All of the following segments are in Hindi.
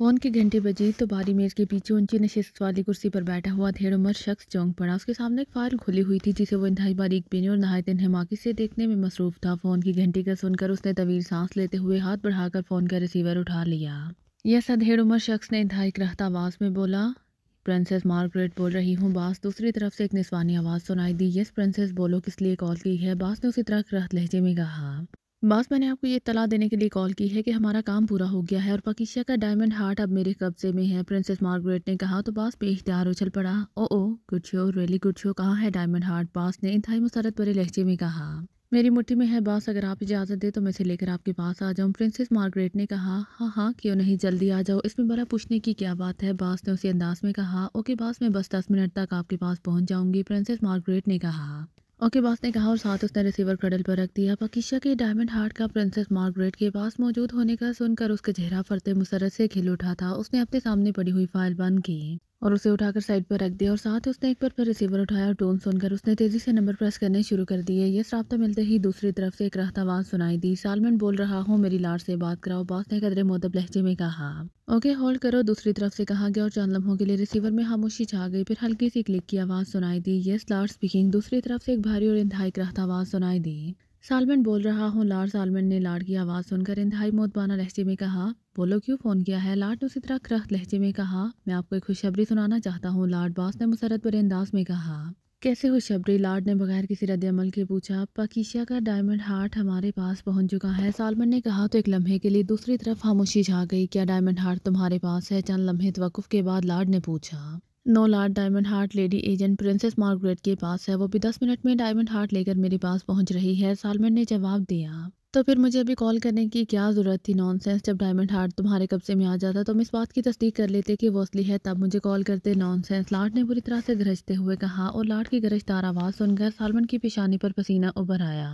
फ़ोन की घंटी बजी तो भारी मेज़ के पीछे ऊंची नशिस्त वाली कुर्सी पर बैठा हुआ धेड़ उमर शख्स चौंक पड़ा उसके सामने एक फाइल खुली हुई थी जिसे वो इंतहाई बारीक पीने और नहायत हमाकी से देखने में मसरूफ़ था फ़ोन की घंटी का सुनकर उसने तवील सांस लेते हुए हाथ बढ़ाकर फ़ोन का रिसीवर उठा लिया यह सधेड़ उमर शख्स ने इंतहाई रहता आवाज़ में बोला प्रिंसेस मार्गरेट बोल रही हूँ बास दूसरी तरफ से एक निस्वानी आवाज़ सुनाई दी यस प्रिंसेस बोलो किस लिए कॉल की है बास ने उसी तरह करहत लहजे में कहा बस मैंने आपको ये इतला देने के लिए कॉल की है कि हमारा काम पूरा हो गया है और पकीशिया का डायमंड हार्ट अब मेरे कब्जे में है प्रिंसेस मार्गरेट ने कहा तो बास बेख्तियार उछल पड़ा oh oh good show really good show कहाँ है डायमंड हार्ट बास ने इंतई मसरत भरे लहजे में कहा मेरी मुट्ठी में है बास अगर आप इजाज़त दें तो मैं इसे लेकर आपके पास आ जाऊँ प्रिंसेस मार्गरेट ने कहा हाँ हाँ क्यों नहीं जल्दी आ जाओ इसमें बड़ा पूछने की क्या बात है बास ने उसी अंदाज में कहा ओके बास मैं बस दस मिनट तक आपके पास पहुँच जाऊंगी प्रिंसेस मार्गरेट ने कहा ओके बॉस ने कहा और साथ उसने रिसीवर कड़ल पर रख दिया पकीशा के डायमंड हार्ट का प्रिंसेस मार्गरेट के पास मौजूद होने का सुनकर उसके चेहरा फरते मुसरत से खिल उठा था उसने अपने सामने पड़ी हुई फाइल बंद की और उसे उठाकर साइड पर रख दिया और साथ ही उसने एक बार फिर रिसीवर उठाया और टोन सुनकर उसने तेज़ी से नंबर प्रेस करने शुरू कर दिए ये रबता मिलते ही दूसरी तरफ से एक राहत आवाज़ सुनाई दी सालमन बोल रहा हूँ मेरी लार से बात कराओ बॉस ने कदरे मोदब लहजे में कहा ओके होल्ड करो दूसरी तरफ से कहा गया और चंद लम्हों के लिए रिसीवर में खामोशी छा गई फिर हल्की सी क्लिक की आवाज़ सुनाई दी यस लार्ड स्पीकिंग दूसरी तरफ से एक भारी और इंतहाई करहता आवाज़ सुनाई दी सालमन बोल रहा हूँ लार सालमन ने लाड की आवाज़ सुनकर इंतहाई मोतबाना लहजे में कहा बोलो क्यों फ़ोन किया है लार्ड ने उसी तरह क्रख्त लहजे में कहा मैं आपको एक खुशखबरी सुनाना चाहता हूँ लार्ड बास ने मुसरत पर अंदाज में कहा कैसे खुशबरी लार्ड ने बगैर किसी रद्दमल के पूछा पकीशिया का डायमंड हार्ट हमारे पास पहुंच चुका है सालमन ने कहा तो एक लम्हे के लिए दूसरी तरफ खामोशी छा गई क्या डायमंड हार्ट तुम्हारे पास है चंद लम्हे तवक़ के बाद लाड ने पूछा नो लाट diamond heart lady agent princess Margaret के पास है वो भी दस मिनट में डायमंड हार्ट लेकर मेरे पास पहुंच रही है सालमन ने जवाब दिया तो फिर मुझे अभी कॉल करने की क्या ज़रूरत थी नॉनसेंस जब डायमंड हार्ट तुम्हारे कब्जे में आ जाता तो हम इस बात की तस्दीक कर लेते कि वो असली है तब मुझे कॉल करते नॉनसेंस लाट ने बुरी तरह से गरजते हुए कहा और लाट की गरजदार आवाज़ सुनकर सालमन की पेशानी पर पसीना उभर आया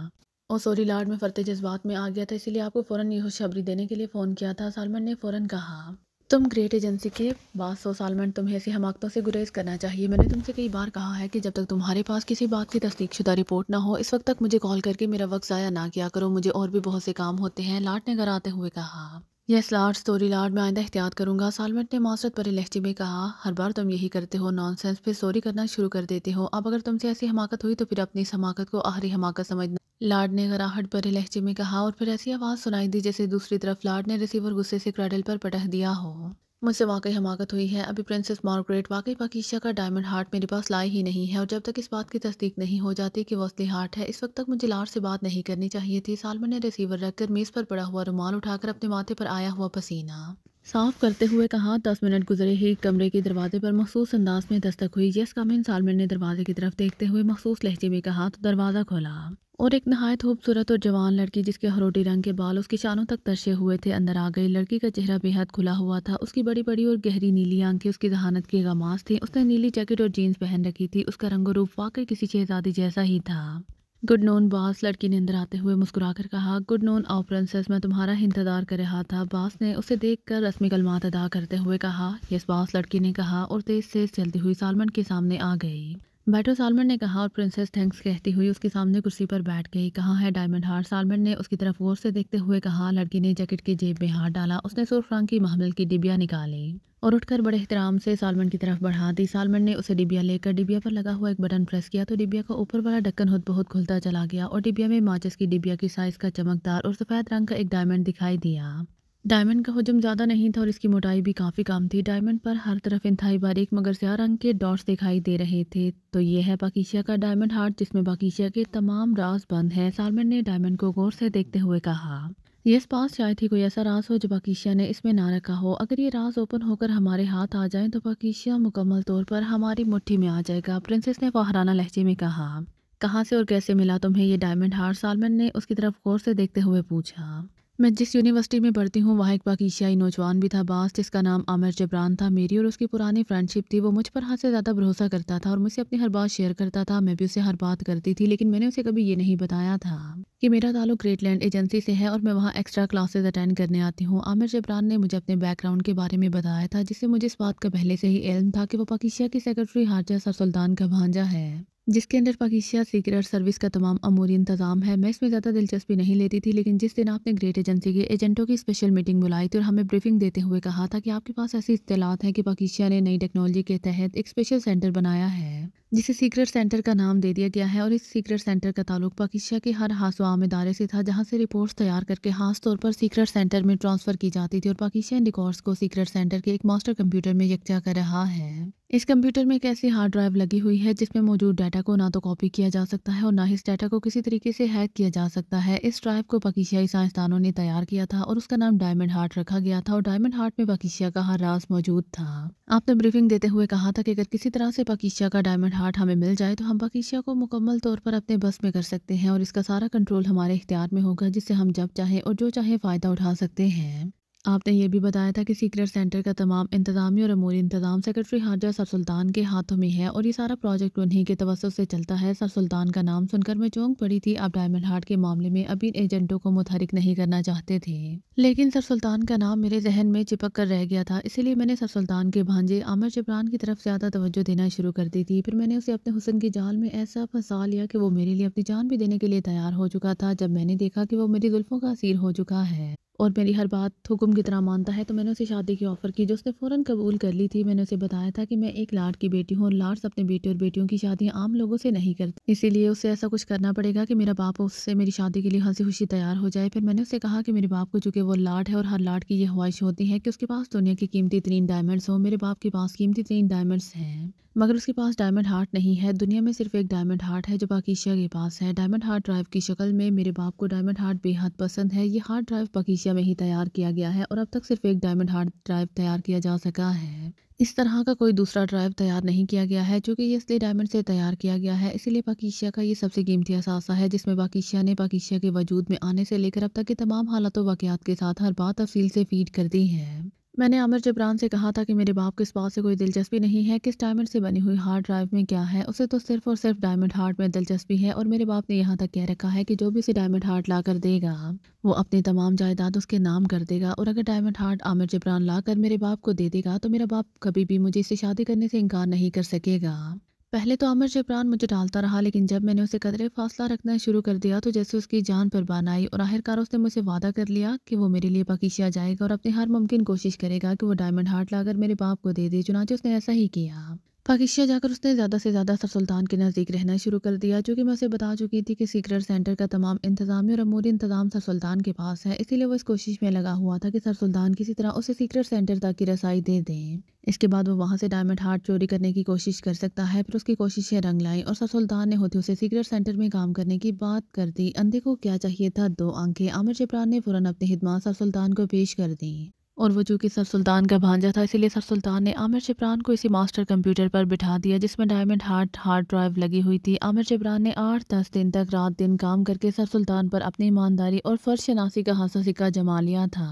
और सॉरी लाड में फरते जज्बात में आ गया था इसीलिए आपको फ़ौरन ये खुशखबरी देने के लिए फ़ोन किया था सालमन ने फ़ौरन कहा तुम ग्रेट एजेंसी के बाद सौ साल में तुम्हें ऐसी हमाकतों से गुरेज करना चाहिए मैंने तुमसे कई बार कहा है कि जब तक तुम्हारे पास किसी बात की तस्दीकशुदा रिपोर्ट ना हो इस वक्त तक मुझे कॉल करके मेरा वक्त ज़ाया ना किया करो मुझे और भी बहुत से काम होते हैं लाट ने घर आते हुए कहा यस लार्ड स्टोरी लार्ड में आइंदा एहतियात करूंगा सालमेट ने मासरत पर लहजे में कहा हर बार तुम यही करते हो नॉनसेंस फिर सॉरी करना शुरू कर देते हो अब अगर तुमसे ऐसी हमाकत हुई तो फिर अपनी इस हमाकत को आहरी हमाकत समझना लार्ड ने गराहट पर लहजे में कहा और फिर ऐसी आवाज़ सुनाई दी जैसे दूसरी तरफ लार्ड ने रिसीवर गुस्से से क्रेडल पर पटह दिया हो मुझसे वाकई हमाकत हुई है अभी प्रिंसेस मार्गरेट वाकई पाकिशा का डायमंड हार्ट मेरे पास लाई ही नहीं है और जब तक इस बात की तस्दीक नहीं हो जाती कि वो असली हार्ट है इस वक्त तक मुझे लार से बात नहीं करनी चाहिए थी सालमन ने रिसीवर रखकर मेज़ पर पड़ा हुआ रुमाल उठाकर अपने माथे पर आया हुआ पसीना साफ करते हुए कहा दस मिनट गुजरे ही कमरे के दरवाजे पर मखसूस अंदाज में दस्तक हुई यस कामिन सालमिन ने दरवाजे की तरफ देखते हुए मखसूस लहजे में कहा तो दरवाज़ा खोला और एक नहायत खूबसूरत और जवान लड़की जिसके हरोटी रंग के बाल उसके शानों तक तरशे हुए थे अंदर आ गई लड़की का चेहरा बेहद खुला हुआ था उसकी बड़ी बड़ी और गहरी नीली आंखें उसकी जहानत की गमास थी उसने नीली जैकेट और जीन्स पहन रखी थी उसका रंग रूप वाकई किसी शहजादी जैसा ही था गुड नून बास लड़की ने अंदर आते हुए मुस्कुरा कर कहा गुड नून आओ प्रिंसेस मैं तुम्हारा इंतज़ार कर रहा था बास ने उसे देख कर रस्मी कलमात अदा करते हुए कहा यस बास लड़की ने कहा और तेज़ से चलती हुई सालमन के सामने आ गई बैठो सालमन ने कहा और प्रिंसेस थैंक्स कहती हुई उसके सामने कुर्सी पर बैठ गई कहाँ है डायमंड हार्ट सालमन ने उसकी तरफ गौर से देखते हुए कहा लड़की ने जैकेट की जेब में हार डाला उसने सुरफ रंग की महमल की डिबिया निकाली और उठकर बड़े एहतराम से सालमन की तरफ बढ़ा दी सालमन ने उसे डिबिया लेकर डिबिया पर लगा हुआ एक बटन प्रेस किया तो डिबिया का ऊपर वाला ढक्कन खुद बहुत खुलता चला गया और डिबिया में माचिस की डिबिया की साइज़ का चमकदार और सफ़ेद रंग का एक डायमंड दिखाई दिया डायमंड का हजम ज़्यादा नहीं था और इसकी मोटाई भी काफ़ी कम थी डायमंड पर हर तरफ इंथाई बारीक मगर स्या रंग के डॉट्स दिखाई दे रहे थे तो ये है पाकिशिया का डायमंड हार्ट जिसमें पाकिशिया के तमाम राज बंद हैं सालमन ने डायमंड को गौर से देखते हुए कहा ये पास शायद ही कोई ऐसा राज हो जो पाकिशिया ने इसमें ना रखा हो अगर ये राज ओपन होकर हमारे हाथ आ जाए तो पाकिशिया मुकम्मल तौर पर हमारी मुठ्ठी में आ जाएगा प्रिंसेस ने फाहराना लहजे में कहा कहाँ से और कैसे मिला तुम्हें ये डायमंड हार सालमन ने उसकी तरफ गौर से देखते हुए पूछा मैं जिस यूनिवर्सिटी में पढ़ती हूँ वहाँ एक पाकिशियाई नौजवान भी था बास जिसका नाम आमिर जबरान था मेरी और उसकी पुरानी फ्रेंडशिप थी वो मुझ पर हद से ज़्यादा भरोसा करता था और मुझसे अपनी हर बात शेयर करता था मैं भी उसे हर बात करती थी लेकिन मैंने उसे कभी ये नहीं बताया था कि मेरा ताल्लुक ग्रेटलैंड एजेंसी से है और मैं वहाँ एक्स्ट्रा क्लासेज अटेंड करने आती हूँ आमिर जबरान ने मुझे अपने बैकग्राउंड के बारे में बताया था जिससे मुझे इस बात का पहले से ही इल्म था कि वो पाकिशिया की सेक्रेटरी हारजा सर सुल्तान का भांजा है जिसके अंदर पाकिस्तान सीक्रेट सर्विस का तमाम अमूरी इंतजाम है मैं इसमें ज़्यादा दिलचस्पी नहीं लेती थी लेकिन जिस दिन आपने ग्रेट एजेंसी के एजेंटों की स्पेशल मीटिंग बुलाई थी और हमें ब्रीफिंग देते हुए कहा था कि आपके पास ऐसी इतलात हैं कि पाकिस्तान ने नई टेक्नोलॉजी के तहत एक स्पेशल सेंटर बनाया है जिसे सीक्रेट सेंटर का नाम दे दिया गया है और इस सीक्रेट सेंटर का ताल्लुक पाकिस्तान के हर हाथ इदारे से था जहां से रिपोर्ट्स तैयार करके खास तौर पर सीक्रेट सेंटर में ट्रांसफ़र की जाती थी और पाकिस्तान रिकॉर्ड्स को सीक्रेट सेंटर के एक मास्टर कंप्यूटर में यकजा कर रहा है इस कंप्यूटर में एक ऐसी हार्ड ड्राइव लगी हुई है जिसमें मौजूद डाटा को ना तो कॉपी किया जा सकता है और ना ही इस डाटा को किसी तरीके से हैक किया जा सकता है इस ड्राइव को पाकिस्तानी साइंसदानों ने तैयार किया था और उसका नाम डायमंड हार्ट रखा गया था और डायमंड हार्ट में पाकिस्तान का हर रास मौजूद था आपने ब्रीफिंग देते हुए कहा था कि अगर किसी तरह से पाकिस्तान का डायमंड हार्ट हमें मिल जाए तो हम बकीशिया को मुकम्मल तौर पर अपने बस में कर सकते हैं और इसका सारा कंट्रोल हमारे इख्तियार में होगा जिससे हम जब चाहें और जो चाहें फ़ायदा उठा सकते हैं आपने ये भी बताया था कि सीक्रेट सेंटर का तमाम इंतजामी और अमूरी इंतजाम सेक्रेटरी हाजा सर सुल्तान के हाथों में है और ये सारा प्रोजेक्ट उन्हीं के तवसत से चलता है सर सुल्तान का नाम सुनकर मैं चौंक पड़ी थी आप डायमंड हार्ट के मामले में अभी एजेंटों को मुतहरक नहीं करना चाहते थे लेकिन सर सुल्तान का नाम मेरे जहन में चिपक कर रह गया था इसीलिए मैंने सर सुल्तान के भांजे आमिर जबरान की तरफ ज़्यादा तवज्जो देना शुरू कर दी थी फिर मैंने उसे अपने हुसन की जाल में ऐसा फंसा लिया कि वो मेरे लिए अपनी जान भी देने के लिए तैयार हो चुका था जब मैंने देखा कि वो मेरी जुल्फ़ों का असीर हो चुका है और मेरी हर बात हुक्म की तरह मानता है तो मैंने उसे शादी की ऑफ़र की जो उसने फ़ौरन कबूल कर ली थी मैंने उसे बताया था कि मैं एक लाड की बेटी हूँ और लाड्स अपने बेटे और बेटियों की शादियाँ आम लोगों से नहीं करती इसीलिए उसे ऐसा कुछ करना पड़ेगा कि मेरा बाप उससे मेरी शादी के लिए हंसी खुशी तैयार हो जाए फिर मैंने उसे कहा कि मेरे बाप को चूँकि वो लाड है और हर लाड की ये ख्वाहिश होती है कि उसके पास दुनिया की कीमती तरीन डायमंड्स हों मेरे बाप के पास कीमती तरीन डायमंड्स हैं मगर उसके पास डायमंड हार्ट नहीं है दुनिया में सिर्फ एक डायमंड हार्ट है जो बाकीशिया के पास है डायमंड हार्ट ड्राइव की शक्ल में मेरे बाप को डायमंड हार्ट बेहद पसंद है ये हार्ट ड्राइव बाकीशिया एशिया में ही तैयार किया गया है और अब तक सिर्फ एक डायमंड हार्ड ड्राइव तैयार किया जा सका है इस तरह का कोई दूसरा ड्राइव तैयार नहीं किया गया है जो ये इसलिए डायमंड से तैयार किया गया है इसीलिए पाकिशिया का ये सबसे कीमती असासा है जिसमें पाकिशिया ने पाकिशिया के वजूद में आने से लेकर अब तक के तमाम हालातों वाकियात के साथ हर बात तफसील से फीड कर दी है मैंने आमिर जबरान से कहा था कि मेरे बाप को इस बात से कोई दिलचस्पी नहीं है किस डायमंड से बनी हुई हार्ड ड्राइव में क्या है उसे तो सिर्फ और सिर्फ डायमंड हार्ट में दिलचस्पी है और मेरे बाप ने यहाँ तक कह रखा है कि जो भी उसे डायमंड हार्ट ला कर देगा वो अपनी तमाम जायदाद उसके नाम कर देगा और अगर डायमंड हार्ट आमिर जबरान ला कर मेरे बाप को दे देगा तो मेरा बाप कभी भी मुझे इसे शादी करने से इनकार नहीं कर सकेगा पहले तो अमर जबरान मुझे डालता रहा लेकिन जब मैंने उसे कदरे फासला रखना शुरू कर दिया तो जैसे उसकी जान पर बान आई और आखिरकार उसने मुझसे वादा कर लिया कि वो मेरे लिए पाकिशिया जाएगा और अपनी हर मुमकिन कोशिश करेगा कि वो डायमंड हार्ट लाकर मेरे बाप को दे दे चुनाचे उसने ऐसा ही किया पाकिशिया जाकर उसने ज़्यादा से ज़्यादा सर सुल्तान के नज़दीक रहना शुरू कर दिया जो कि मैं उसे बता चुकी थी कि सीक्रेट सेंटर का तमाम इंतजामी और अमूरी इंतजाम सर सुल्तान के पास है इसीलिए वो इस कोशिश में लगा हुआ था कि सर सुल्तान किसी तरह उसे सीक्रेट सेंटर तक की रसाई दे दें इसके बाद वो वहाँ से डायमंड हार्ट चोरी करने की कोशिश कर सकता है फिर उसकी कोशिशें रंग लाई और सर सुल्तान ने होते उसे सीक्रेट सेंटर में काम करने की बात कर दी अंधे को क्या चाहिए था दो आंखें आमिर चिपरान ने फ़ौरन अपनी हिदमात सर सुल्तान को पेश कर दी और वो चूँकि सर सुल्तान का भांजा था इसीलिए सर सुल्तान ने आमिर चिबरान को इसी मास्टर कंप्यूटर पर बिठा दिया जिसमें डायमंड हार्ट हार्ड ड्राइव लगी हुई थी आमिर जबरान ने आठ दस दिन तक रात दिन काम करके सर सुल्तान पर अपनी ईमानदारी और फर्श शनासी का हासा सिक्का जमा लिया था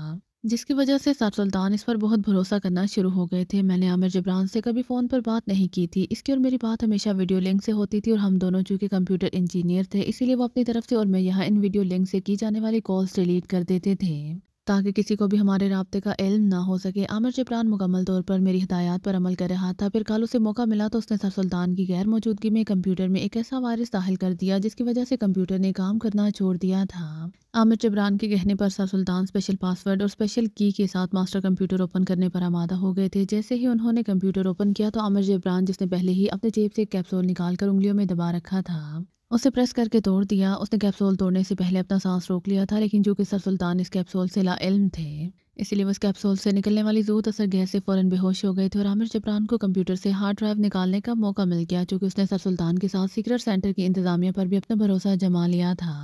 जिसकी वजह से सर सुल्तान इस पर बहुत भरोसा करना शुरू हो गए थे मैंने आमिर जबरान से कभी फ़ोन पर बात नहीं की थी इसकी और मेरी बात हमेशा वीडियो लिंक से होती थी और हम दोनों चूँकि कंप्यूटर इंजीनियर थे इसीलिए वो अपनी तरफ से और मैं यहाँ इन वीडियो लिंक से की जाने वाली कॉल्स डिलीट कर देते थे ताकि किसी को भी हमारे रबते का इल्म ना हो सके आमिर जबरान मुकम्मल तौर पर मेरी हदायत पर अमल कर रहा था फिर कल उसे मौका मिला तो उसने सर सुल्तान की गैर मौजूदगी में कंप्यूटर में एक ऐसा वायरस दाखिल कर दिया जिसकी वजह से कंप्यूटर ने काम करना छोड़ दिया था आमिर जबरान के कहने पर सर सुल्तान स्पेशल पासवर्ड और स्पेशल की के साथ मास्टर कंप्यूटर ओपन करने पर आमादा हो गए थे जैसे ही उन्होंने कंप्यूटर ओपन किया तो आमिर जबरान जिसने पहले ही अपने जेब से कैप्सूल निकाल कर उंगलियों में दबा रखा था उसे प्रेस करके तोड़ दिया उसने कैप्सूल तोड़ने से पहले अपना सांस रोक लिया था लेकिन जो कि सर सुल्तान इस कैप्सूल से ला इल्म थे इसीलिए उस कैप्सूल से निकलने वाली जूत असर गैस से फ़ौरन बेहोश हो गए थे और आमिर जबरान को कंप्यूटर से हार्ड ड्राइव निकालने का मौका मिल गया चूँकि उसने सर सुल्तान के साथ सीक्रेट सेंटर की इंतजामिया पर भी अपना भरोसा जमा लिया था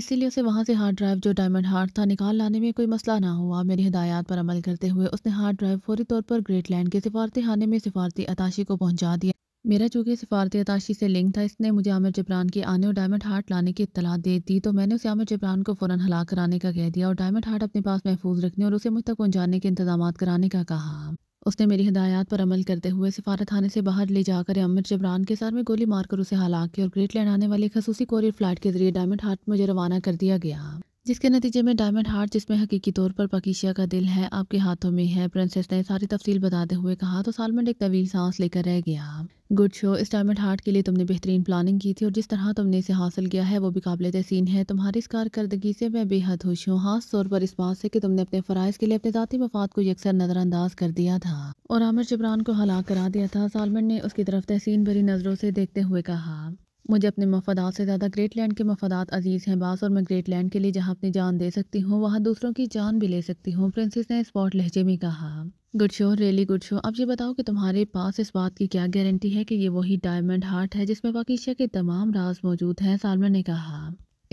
इसीलिए उसे वहाँ से हार्ड ड्राइव जो डायमंड हार्ट था निकाल लाने में कोई मसला ना हुआ मेरी हदायत पर अमल करते हुए उसने हार्ड ड्राइव फौरी तौर पर ग्रेट लैंड के सिफारती हाने में सिफारती अताशी को पहुँचा दिया मेरा चूँकि सफारती अताशी से लिंक था इसने मुझे आमिर जबरान के आने और डायमंड हार्ट लाने की इतला दे दी तो मैंने उसे आमिर जबरान को फ़ौरन हला कराने का कह दिया और डायमंड हार्ट अपने पास महफूज रखने और उसे मुझ तक पहुँचाने के इंतजाम कराने का कहा उसने मेरी हदायत पर अमल करते हुए सिफारत थाने से बाहर ले जाकर आमिर जबरान के सर में गोली मारकर उसे हलाक किया और ग्रेट लैंड आने वाली खसूसी कोरियर फ्लाइट के जरिए डायमंड हार्ट मुझे रवाना कर दिया गया जिसके नतीजे में डायमंड हार्ट जिसमें हकीकी तौर पर पकीशिया का दिल है आपके हाथों में है प्रिंसेस ने सारी तफसील बताते हुए कहा तो सालमंड एक तवील सांस लेकर रह गया गुड शो इस डायमंड हार्ट के लिए तुमने बेहतरीन प्लानिंग की थी और जिस तरह तुमने इसे हासिल किया है वो भी काबिल तहसीन है तुम्हारी इस कारकर्दगी से मैं बेहद खुश हूँ खास तौर पर इस बात से कि तुमने अपने फ़राइज़ के लिए अपने ज़ाती मफाद को यकसर नज़रअंदाज कर दिया था और आमिर जबरान को हलाक करा दिया था सालमन ने उसकी तरफ तहसीन भरी नज़रों से देखते हुए कहा मुझे अपने मफादात से ज़्यादा ग्रेट लैंड के मफादात अजीज़ हैं बास और मैं ग्रेट लैंड के लिए जहाँ अपनी जान दे सकती हूँ वहाँ दूसरों की जान भी ले सकती हूँ प्रिंसेस ने स्पॉट लहजे में कहा good show really good show अब ये बताओ कि तुम्हारे पास इस बात की क्या गारंटी है कि ये वही डायमंड हार्ट है जिसमें पाकिशिया के तमाम राज मौजूद हैं सालमन ने कहा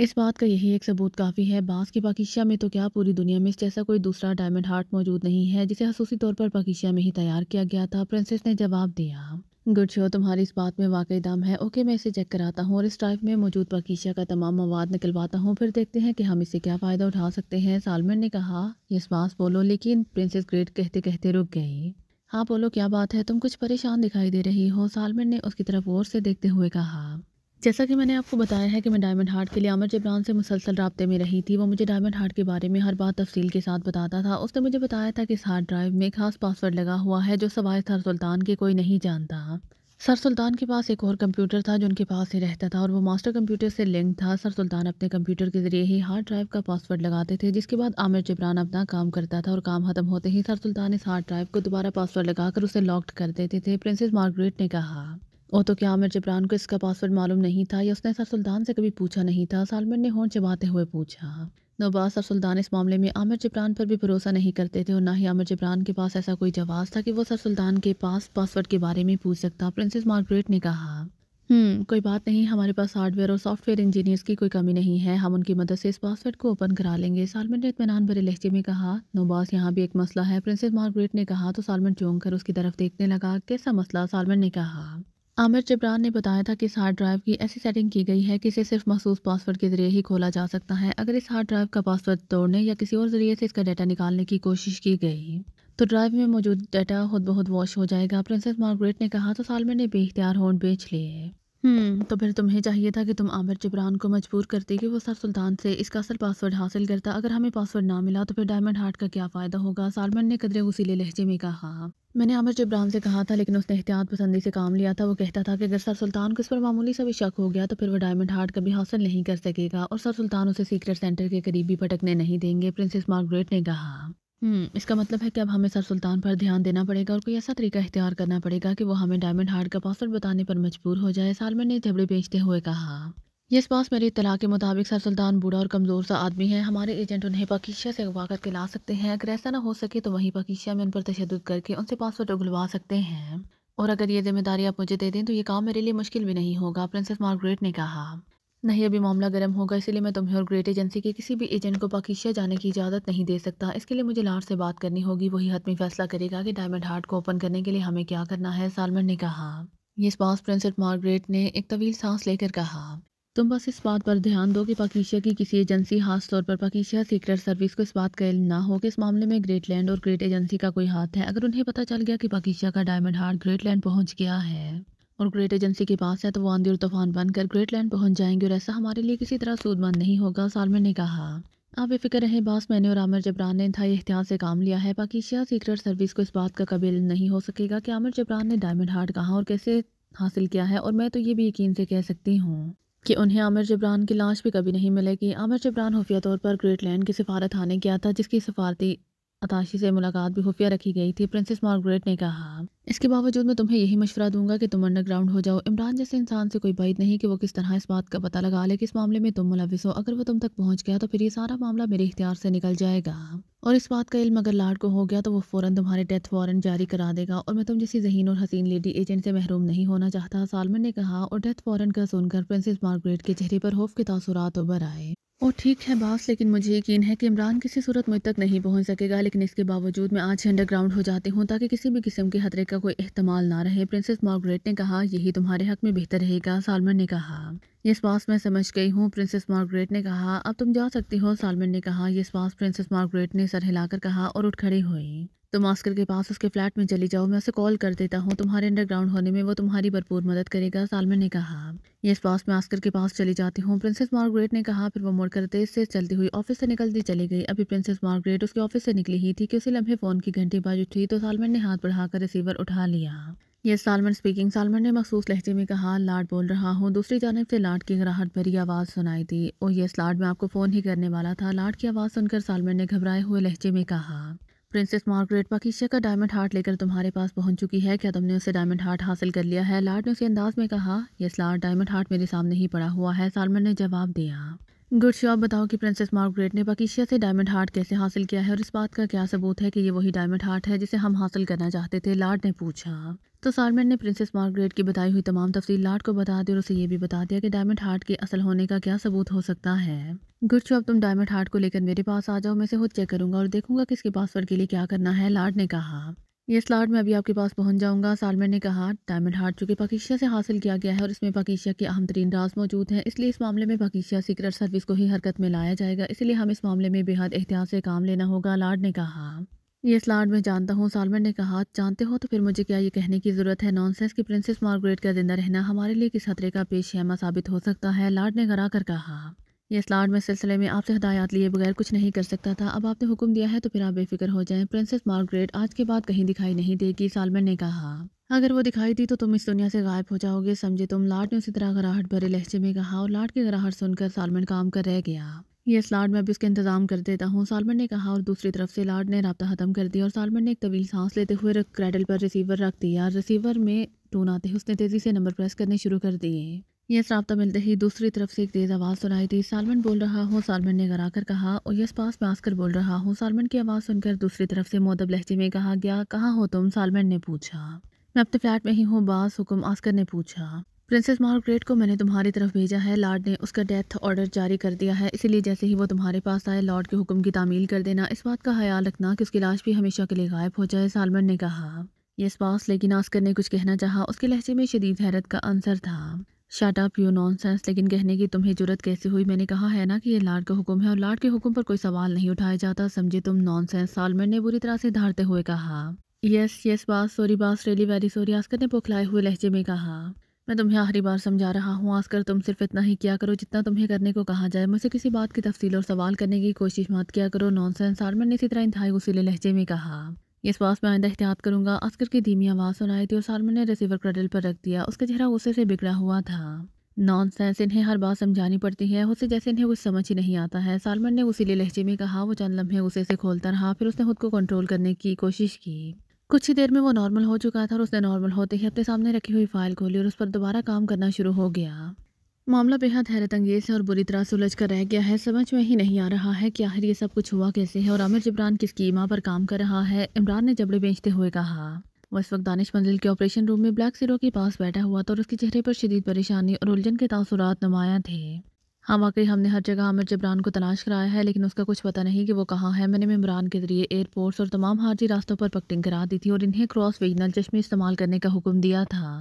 इस बात का यही एक सबूत काफ़ी है बास के पाकिशिया में तो क्या पूरी दुनिया में इस जैसा कोई दूसरा डायमंड हार्ट मौजूद नहीं है जिसे खसूसी तौर पर पाकिशिया में ही तैयार किया गया था प्रिंसेस ने जवाब दिया गुड शो तुम्हारी इस बात में वाकई दम है ओके मैं इसे चेक कराता हूँ और इस टाइप में मौजूद पकीशा का तमाम मवाद निकलवाता हूँ फिर देखते हैं कि हम इससे क्या फ़ायदा उठा सकते हैं सालमन ने कहा ये बास बोलो लेकिन प्रिंसेस ग्रेट कहते कहते रुक गई हाँ बोलो क्या बात है तुम कुछ परेशान दिखाई दे रही हो सालमन ने उसकी तरफ गौर से देखते हुए कहा जैसा कि मैंने आपको बताया है कि मैं डायमंड हार्ट के लिए आमिर जबरान से मुसलसल रबते में रही थी वो मुझे डायमंड हार्ट के बारे में हर बात तफसील के साथ बताता था उसने मुझे बताया था कि इस हार्ड ड्राइव में खास पासवर्ड लगा हुआ है जो सवाए सर सुल्तान के कोई नहीं जानता सर सुल्तान के पास एक और कंप्यूटर था जो उनके पास ही रहता था और वो मास्टर कंप्यूटर से लिंक था सर सुल्तान अपने कंप्यूटर के ज़रिए ही हार्ड ड्राइव का पासवर्ड लगाते थे जिसके बाद आमिर जबरान अपना काम करता था और काम ख़त्म होते ही सर सुल्तान इस हार्ड ड्राइव को दोबारा पासवर्ड लगाकर उसे लॉक्ड कर देते थे प्रिंसेस मार्गरेट ने कहा और तो क्या आमिर जबरान को इसका पासवर्ड मालूम नहीं था या उसने सर सुल्तान से कभी पूछा नहीं था सालमिर ने होंठ चबाते हुए पूछा नवाज सर सुल्तान इस मामले में आमिर जबरान पर भी भरोसा नहीं करते थे और ना ही आमिर जबरान के पास ऐसा कोई जवाब था कि वो सर सुल्तान के पास पासवर्ड के बारे में पूछ सकता प्रिंसेस मार्गरेट ने कहा हम्म, कोई बात नहीं हमारे पास हार्डवेयर और सॉफ्टवेयर इंजीनियर्स की कोई कमी नहीं है हम उनकी मदद से इस पासवर्ड को ओपन करा लेंगे सालमन ने इतमान भरे लहजे में कहा नोबास यहाँ भी एक मसला है प्रिंसेस मार्गरेट ने कहा तो सालमन चौंक कर उसकी तरफ देखने लगा कैसा मसला सालमन ने कहा आमिर जबरान ने बताया था कि इस हार्ड ड्राइव की ऐसी सेटिंग की गई है कि इसे सिर्फ मखसूस पासवर्ड के ज़रिए ही खोला जा सकता है अगर इस हार्ड ड्राइव का पासवर्ड तोड़ने या किसी और ज़रिए से इसका डाटा निकालने की कोशिश की गई तो ड्राइव में मौजूद डाटा खुद बहुत वॉश हो जाएगा प्रिंसेस मार्गरेट ने कहा तो सालमे ने बेख्तियार होंड बेच लिए हम्म तो फिर तुम्हें चाहिए था कि तुम आमिर जबरान को मजबूर करती कि वो सर सुल्तान से इसका असल पासवर्ड हासिल करता अगर हमें पासवर्ड ना मिला तो फिर डायमंड हार्ट का क्या फ़ायदा होगा सालमन ने कदरे उसीले लहजे में कहा मैंने आमिर जबरान से कहा था लेकिन उसने एहतियात पसंदी से काम लिया था वो कहता था कि अगर सर सुल्तान को इस पर मामूली सा भी शक हो गया तो फिर वो डायमंड हार्ट कभी हासिल नहीं कर सकेगा और सर सुल्तान उसे सीक्रेट सेंटर के करीब भी भटकने नहीं देंगे प्रिंसेस मार्गरेट ने कहा हम्म, इसका मतलब है कि अब हमें सर सुल्तान पर ध्यान देना पड़ेगा और कोई ऐसा तरीका इख्तियार करना पड़ेगा कि वो हमें डायमंड हार्ट का पासवर्ड बताने पर मजबूर हो जाए सालमन ने जबड़े बेचते हुए कहा यस पास मेरी इतला के मुताबिक सर सुल्तान बूढ़ा और कमज़ोर सा आदमी है हमारे एजेंट उन्हें पकीशिया से अगवा करके ला सकते हैं अगर ऐसा ना हो सके तो वहीं पकीशा में उन पर तशद करके उनसे पासवर्ड उगलवा सकते हैं और अगर ये जिम्मेदारी आप मुझे दे दें तो ये काम मेरे लिए मुश्किल भी नहीं होगा प्रिंसेस मार्ग्रेट ने कहा नहीं अभी मामला गर्म होगा इसलिए मैं तुम्हें और ग्रेट एजेंसी के किसी भी एजेंट को पाकिस्तान जाने की इजाज़त नहीं दे सकता इसके लिए मुझे लार से बात करनी होगी वही हतमी फैसला करेगा कि डायमंड हार्ट को ओपन करने के लिए हमें क्या करना है सालमन ने कहा ये स्पास प्रिंसेस मार्ग्रेट ने एक तवील सांस लेकर कहा तुम बस इस बात पर ध्यान दो कि पाकिशिया की किसी एजेंसी खास तौर पर पाकिशिया सीक्रेट सर्विस को इस बात का इल्म ना हो कि इस मामले में ग्रेट लैंड और ग्रेट एजेंसी का कोई हाथ है अगर उन्हें पता चल गया कि पाकिशिया का डायमंड हार्ट ग्रेट लैंड पहुंच गया है और ग्रेट एजेंसी के पास है तो वो आंधी और तूफान बनकर ग्रेट लैंड पहुँच जाएंगे और ऐसा हमारे लिए किसी तरह सूदमंद नहीं होगा सालमन ने कहा आप बेफिक्र रहे बास मैंने और आमिर जबरान ने था एहतियात से काम लिया है पाकिशिया सीक्रेट सर्विस को इस बात का कबील नहीं हो सकेगा कि आमिर जबरान ने डायमंड हार्ट कहाँ और कैसे हासिल किया है और मैं तो ये भी यकीन से कह सकती हूँ कि उन्हें आमिर जबरान की लाश भी कभी नहीं मिलेगी आमिर जबरान खुफिया तौर पर ग्रेट लैंड की सफारत आने गया था जिसकी सफारती अताशी से मुलाकात भी खुफिया रखी गई थी प्रिंसेस मार्गरेट ने कहा इसके बावजूद मैं तुम्हें यही मशवरा दूंगा कि तुम अंडरग्राउंड हो जाओ इमरान जैसे इंसान से कोई बात नहीं कि वो किस तरह इस बात का पता लगा ले कि इस मामले में तुम मुलविस हो अगर वो तुम तक पहुंच गया तो फिर ये सारा मामला मेरे इख्तियार से निकल जाएगा और इस बात का इल्म अगर लाड को हो गया तो वो फ़ौरन तुम्हारे डेथ वारंट जारी करा देगा और मैं तुम जैसी जहीन और हसीन लेडी एजेंट से महरूम नहीं होना चाहता सालमन ने कहा और डेथ वारंट का सुनकर प्रिंसेस मार्गरेट के चेहरे पर खौफ के तासुरात उभर आए और ठीक है बास लेकिन मुझे यकीन है कि इमरान किसी सूरत मुझ तक नहीं पहुंच सकेगा लेकिन इसके बावजूद मैं आज ही अंडरग्राउंड हो जाती हूं ताकि किसी भी किस्म के खतरे का कोई अहतमाल ना रहे प्रिंसेस मार्गरेट ने कहा यही तुम्हारे हक में बेहतर रहेगा सालमन ने कहा ये बात मैं समझ गई हूँ प्रिंसेस मार्गरेट ने कहा अब तुम जा सकती हो सालमन ने कहा यह बात प्रिंसेस मार्गरेट ने सर हिलाकर कहा और उठ खड़ी हुई तुम आस्कर के पास उसके फ्लैट में चली जाओ मैं उसे कॉल कर देता हूँ तुम्हारे अंडरग्राउंड होने में वो तुम्हारी भरपूर मदद करेगा सालमन ने कहा ये पास मैं आस्कर के पास चली जाती हूँ प्रिंसेस मार्गरेट ने कहा फिर वो मुड़कर तेज से चलती हुई ऑफिस से निकलती चली गई अभी प्रिंसेस मार्गरेट उसके ऑफिस से निकली ही थी कि उसी लम्हे फ़ोन की घंटी बाजू थी तो सालमन ने हाथ बढ़ाकर रिसीवर उठा लिया ये सालमन स्पीकिंग सालमन ने मखसूस लहजे में कहा लाड बोल रहा हूँ दूसरी जानब से लाड की ग्राहट भरी आवाज़ सुनाई दी और यस लाड मैं आपको फ़ोन ही करने वाला था लाड की आवाज़ सुनकर सालमन ने घबराए हुए लहजे में कहा प्रिंसेस मार्गरेट पाकिशिया का डायमंड हार्ट लेकर तुम्हारे पास पहुंच चुकी है क्या तुमने उसे डायमंड हार्ट हासिल कर लिया है लार्ड ने उसे अंदाज में कहा यस लार्ड डायमंड हार्ट मेरे सामने ही पड़ा हुआ है सालमन ने जवाब दिया गुड शॉप बताओ कि प्रिंसेस मार्गरेट ने पाकिशिया से डायमंड हार्ट कैसे हासिल किया है और इस बात का क्या सबूत है कि ये वही डायमंड हार्ट है जिसे हम हासिल करना चाहते थे लार्ड ने पूछा तो सालमैन ने प्रिंसेस मार्गरेट की बताई हुई तमाम तफसील लाट को बता दी और उसे ये भी बता दिया कि डायमंड हार्ट के असल होने का क्या सबूत हो सकता है गुरचू अब तुम डायमंड हार्ट को लेकर मेरे पास आ जाओ मैं इसे खुद चेक करूंगा और देखूंगा कि इसके पासवर्ड के लिए क्या करना है लाट ने कहा ये स्लाट में अभी आपके पास पहुंच जाऊंगा सालमेन ने कहा डायमंड हार्ट चूँकि पकीशिया से हासिल किया गया है और इसमें पकीशिया के अहम तरीन राज मौजूद हैं इसलिए इस मामले में पकीशिया सीक्रेट सर्विस को ही हरकत में लाया जाएगा इसलिए हम इस मामले में बेहद एहतियात से काम लेना होगा लाड ने कहा ये स्लाट मैं जानता हूँ सालमन ने कहा जानते हो तो फिर मुझे क्या ये कहने की ज़रूरत है नॉनसेंस कि प्रिंसेस मार्गरेट का जिंदा रहना हमारे लिए किस खतरे का पेश हेमा साबित हो सकता है लाड ने गरा कर कहा ये स्लाट में सिलसिले में आपसे हदायत लिए बगैर कुछ नहीं कर सकता था अब आपने हुक्म दिया है तो फिर आप बेफिक्र हो जाएं प्रिंसेस मार्गरेट आज के बाद कहीं दिखाई नहीं देगी सालमन ने कहा अगर वो दिखाई दी तो तुम इस दुनिया से गायब हो जाओगे समझे तुम लार्ड ने उसी तरह गराहट भरे लहजे में कहा और लाट की गराहट सुनकर सालमन काम कर रह गया ये लाड मैं अभी उसका इंतज़ाम कर देता हूँ सालमन ने कहा और दूसरी तरफ से लाड ने रबा ख़त्म कर दिया और सालमन ने एक तवील सांस लेते हुए क्रेडल पर रिसीवर रख दिया रिसीवर में टोन आते हैं उसने तेज़ी से नंबर प्रेस करने शुरू कर दिए यस रबा मिलते ही दूसरी तरफ से एक तेज़ आवाज़ सुनाई थी सालमन बोल रहा हूँ सालमन ने गरा कर कहा और यस पास में आसकर बोल रहा हूँ सालमन की आवाज़ सुनकर दूसरी तरफ से मोदब लहजे में कहा गया कहाँ हो तुम सालमन ने पूछा मैं अपने फ्लैट तो में ही हूँ बास हुक्म आसकर ने पूछा प्रिंसेस मार्ग्रेट को मैंने तुम्हारी तरफ भेजा है लॉर्ड ने उसका डेथ ऑर्डर जारी कर दिया है इसीलिए जैसे ही वो तुम्हारे पास आए लॉर्ड के हुक्म की तामील कर देना इस बात का ख्याल रखना कि उसकी लाश भी हमेशा के लिए गायब हो जाए सालमन ने कहा ये पास लेकिन आस्कर ने कुछ कहना चाहा उसके लहजे में शदीद हैरत का आंसर था शाटाप यू नॉन सेंस लेकिन कहने की तुम्हें जरूरत कैसे हुई मैंने कहा है ना कि ये लाड का हुक्म है और लाड के हुक्म पर कोई सवाल नहीं उठाया जाता समझे तुम नॉन सेंस सालमन ने बुरी तरह से धारते हुए कहा यस यस बास सॉरी बास रेली वेरी सॉरी आस्कर ने बौखलाए हुए लहजे में कहा मैं तुम्हें आखिरी बार समझा रहा हूँ आजकल तुम सिर्फ इतना ही किया करो जितना तुम्हें करने को कहा जाए मुझसे किसी बात की तफसील और सवाल करने की कोशिश मत किया करो नॉन सेंस आर्मन ने इसी तरह इंतहाई गुसीले लहजे में कहा इस बात में आइंदा एहतियात करूंगा अस्कर की धीमी आवाज़ सुनाई थी और सालमन ने रिसीवर क्रडल पर रख दिया उसका चेहरा गुस्से से बिगड़ा हुआ था नॉन सेंस इन्हें हर बात समझानी पड़ती है उससे जैसे इन्हें कुछ समझ ही नहीं आता है सालमन ने उसी लहजे में कहा वो चंद लम्हे गुस्से से खोलता रहा फिर उसने खुद को कंट्रोल करने की कोशिश की कुछ ही देर में वो नॉर्मल हो चुका था और उसने नॉर्मल होते ही अपने सामने रखी हुई फाइल खोली और उस पर दोबारा काम करना शुरू हो गया मामला बेहद हैरत अंगेज है और बुरी तरह सुलझ कर रह गया है समझ में ही नहीं आ रहा है कि आखिर ये सब कुछ हुआ कैसे है और आमिर जबरान किस कीमा पर काम कर रहा है इमरान ने जबड़े बेचते हुए कहा वह इस वक्त दानिश मंजिल के ऑपरेशन रूम में ब्लैक सिरो के पास बैठा हुआ था और उसके चेहरे पर शदीद परेशानी और उलझन के तासुरात नुमाया थे हाँ वाकई हमने हर जगह आमिर जबरान को तलाश कराया है लेकिन उसका कुछ पता नहीं कि वो कहाँ है मैंने इमरान के जरिए एयरपोर्ट्स और तमाम हारजी रास्तों पर पकटिंग करा दी थी और इन्हें क्रॉस वेजनल चश्मे इस्तेमाल करने का हुक्म दिया था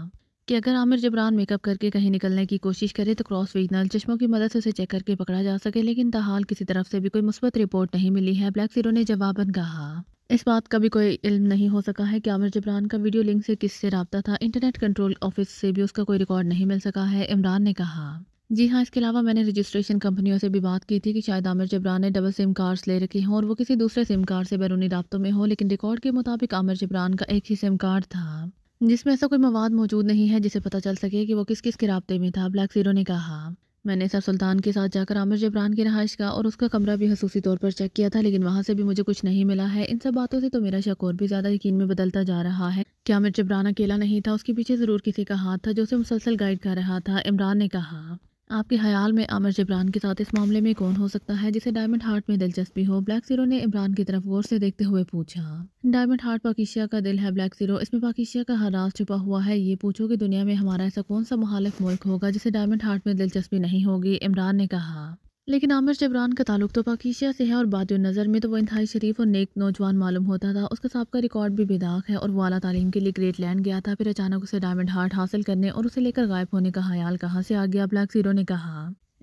कि अगर आमिर जबरान मेकअप करके कहीं निकलने की कोशिश करे तो क्रॉस वेजनल चश्मों की मदद से उसे चेक करके पकड़ा जा सके लेकिन तहाल किसी तरफ से भी कोई मुस्बत रिपोर्ट नहीं मिली है ब्लैक सीरो ने जवाबन कहा इस बात का भी कोई इल्म नहीं हो सका है कि आमिर जबरान का वीडियो लिंक से किससे रबता था इंटरनेट कंट्रोल ऑफिस से भी उसका कोई रिकॉर्ड नहीं मिल सका है इमरान ने कहा जी हाँ इसके अलावा मैंने रजिस्ट्रेशन कंपनियों से भी बात की थी कि शायद आमिर जबरान ने डबल सिम कार्ड्स ले रखे हों और वो किसी दूसरे सिम कार्ड से बैरूनी रबतों में हो लेकिन रिकॉर्ड के मुताबिक आमिर जबरान का एक ही सिम कार्ड था जिसमें ऐसा कोई मवाद मौजूद नहीं है जिसे पता चल सके कि वो किस किस के रबते में था ब्लैक सीरो ने कहा मैंने सर सुल्तान के साथ जाकर आमिर जबरान की रहाइश का और उसका कमरा भी खसूसी तौर पर चेक किया था लेकिन वहाँ से भी मुझे कुछ नहीं मिला है इन सब बातों से तो मेरा शक और भी ज़्यादा यकीन में बदलता जा रहा है कि आमिर जबरान अकेला नहीं था उसके पीछे ज़रूर किसी का हाथ था जो उसे मुसलसल गाइड कर रहा था इमरान ने कहा आपके ख्याल में आमिर जबरान के साथ इस मामले में कौन हो सकता है जिसे डायमंड हार्ट में दिलचस्पी हो ब्लैक सीरो ने इमरान की तरफ गौर से देखते हुए पूछा डायमंड हार्ट पाकिशिया का दिल है ब्लैक सीरो इसमें पाकिशिया का हर राज छुपा हुआ है ये पूछो कि दुनिया में हमारा ऐसा कौन सा मुहालिफ मुल्क होगा जिसे डायमंड हार्ट में दिलचस्पी नहीं होगी इमरान ने कहा लेकिन आमिर जबरान का ताल्लुक तो पाकिशिया से है और बाद नज़र में तो वो इंतहाई शरीफ और नेक नौजवान मालूम होता था उसका सबका रिकॉर्ड भी बेदाख है और वो अला तालीम के लिए ग्रेट लैंड गया था फिर अचानक उसे डायमंड हार्ट हासिल करने और उसे लेकर गायब होने का ख्याल कहाँ से आ गया ब्लैक जीरो ने कहा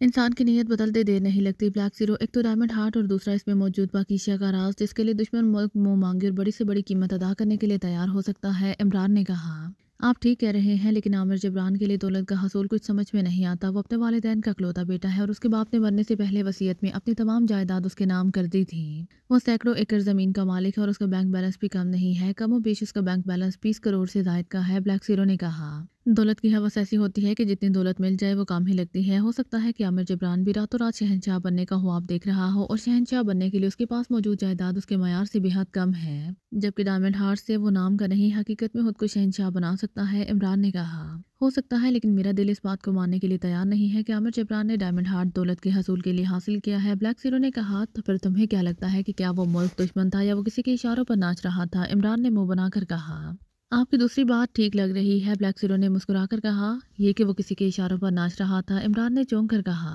इंसान की नीयत बदलते देर नहीं लगती ब्लैक जीरो एक तो डायमंड हार्ट और दूसरा इसमें मौजूद पाकिशिया का राज जिसके लिए दुश्मन मुल्क मुंह मांगी और बड़ी से बड़ी कीमत अदा करने के लिए तैयार हो सकता है इमरान ने कहा आप ठीक कह रहे हैं लेकिन आमिर जबरान के लिए दौलत का हसूल कुछ समझ में नहीं आता वो अपने वालदेन का अकलौता बेटा है और उसके बाप ने मरने से पहले वसीयत में अपनी तमाम जायदाद उसके नाम कर दी थी वो सैकड़ों एकड़ ज़मीन का मालिक है और उसका बैंक बैलेंस भी कम नहीं है कमो बेश उसका बैंक बैलेंस बीस करोड़ से जायद का है ब्लैक सीरो ने कहा दौलत की हवस ऐसी होती है कि जितनी दौलत मिल जाए वो काम ही लगती है हो सकता है कि आमिर जबरान भी रातों रात शहनशाह बनने का ख्वाब देख रहा हो और शहनशाह बनने के लिए उसके पास मौजूद जायदाद उसके मैार से बेहद कम है जबकि डायमंड हार्ट से वो नाम का नहीं हकीकत में खुद को शहनशाह बना सकता है इमरान ने कहा हो सकता है लेकिन मेरा दिल इस बात को मानने के लिए तैयार नहीं है कि आमिर जबरान ने डायमंड हार्ट दौलत के हसूल के लिए हासिल किया है ब्लैक सीरो ने कहा तो फिर तुम्हें क्या लगता है कि क्या वो मुल्क दुश्मन था या वो किसी के इशारों पर नाच रहा था इमरान ने मुंह बनाकर कहा आपकी दूसरी बात ठीक लग रही है ब्लैक सीरो ने मुस्कुराकर कहा यह कि वो किसी के इशारों पर नाच रहा था इमरान ने चौंक कर कहा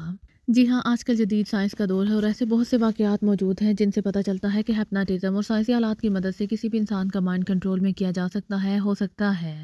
जी हाँ आजकल जदीद साइंस का दौर है और ऐसे बहुत से वाकयात मौजूद हैं जिनसे पता चलता है कि हेपनाटिज़म और साइंसी आलात की मदद से किसी भी इंसान का माइंड कंट्रोल में किया जा सकता है हो सकता है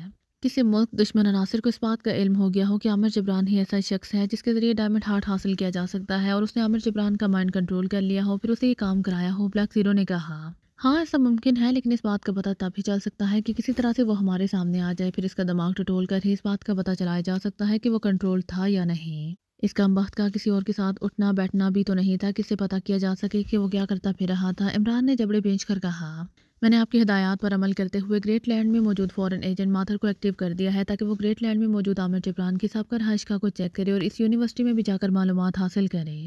किसी मुल्क दुश्मन अनासर को इस बात का इल्म हो गया हो कि आमिर जबरान ही ऐसा शख्स है जिसके ज़रिए डायमंड हार्ट हासिल किया जा सकता है और उसने आमिर जबरान का माइंड कंट्रोल कर लिया हो फिर उसे ये काम कराया हो ब्लैक ज़ीरो ने कहा हाँ ऐसा मुमकिन है लेकिन इस बात का पता तब ही चल सकता है कि किसी तरह से वो हमारे सामने आ जाए फिर इसका दिमाग टटोल कर ही इस बात का पता चलाया जा सकता है कि वो कंट्रोल था या नहीं इस कम वक्त का किसी और के साथ उठना बैठना भी तो नहीं था किससे पता किया जा सके कि वो क्या करता फिर रहा था इमरान ने जबड़े बेच कर कहा मैंने आपकी हदायत पर अमल करते हुए ग्रेट लैंड में मौजूद फॉरेन एजेंट माथर को एक्टिव कर दिया है ताकि वो ग्रेट लैंड में मौजूद आमिर चिपरान की सबका रहशखा को चेक करे और इस यूनिवर्सिटी में भी जाकर मालूम हासिल करे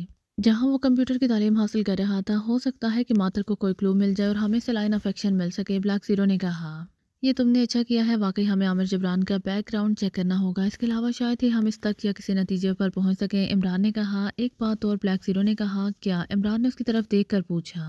जहाँ वो कंप्यूटर की तालीम हासिल कर रहा था हो सकता है कि मातर को कोई क्लू मिल जाए और हमें सलाइन ऑफ एक्शन मिल सके ब्लैक सीरो ने कहा ये तुमने अच्छा किया है वाकई हमें आमिर जबरान का बैकग्राउंड चेक करना होगा इसके अलावा शायद ही हम इस तक या किसी नतीजे पर पहुंच सकें इमरान ने कहा एक बात और ब्लैक सीरो ने कहा क्या इमरान ने उसकी तरफ देख कर पूछा